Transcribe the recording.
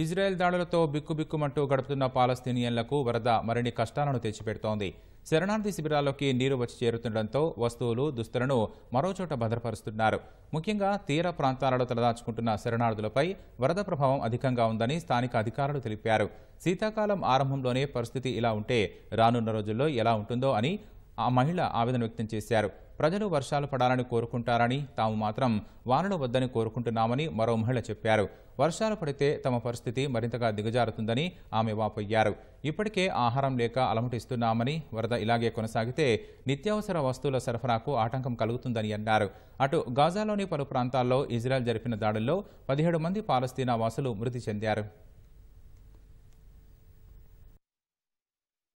Israel దాడులతో బిక్కుబిక్కుమంటూ గడుపుతున్న పాలస్తీనియన్లకు వరద మరిన్ని కష్టాలను తెచ్చిపెడుతోంది శరణార్థి శిబిరాల్లోకి నీరు వచ్చి చేరుతుండటంతో వస్తువులు దుస్తులను మరోచోట భద్రపరుస్తున్నారు ముఖ్యంగా తీర ప్రాంతాలలో తలదాచుకుంటున్న శరణార్థులపై వరద ప్రభావం అధికంగా ఉందని స్థానిక అధికారులు తెలిపారు శీతాకాలం ఆరంభంలోనే పరిస్థితి ఇలా ఉంటే రానున్న రోజుల్లో ఎలా ఉంటుందో అని ఆ మహిళ ఆవేదన వ్యక్తం చేశారు ప్రజలు వర్షాలు పడాలని కోరుకుంటారని తాము మాత్రం వానలు వద్దని కోరుకుంటున్నామని మరో మహిళ చెప్పారు వర్షాలు పడితే తమ పరిస్థితి మరింతగా దిగజారుతుందని ఆమె వాపోయ్యారు ఇప్పటికే ఆహారం లేక అలమటిస్తున్నామని వరద ఇలాగే కొనసాగితే నిత్యావసర వస్తువుల సరఫరాకు ఆటంకం కలుగుతుందని అన్నారు అటు గాజాలోని పలు ప్రాంతాల్లో ఇజ్రాయెల్ జరిపిన దాడుల్లో పదిహేడు మంది పాలస్తీనా వాసులు మృతి చెందారు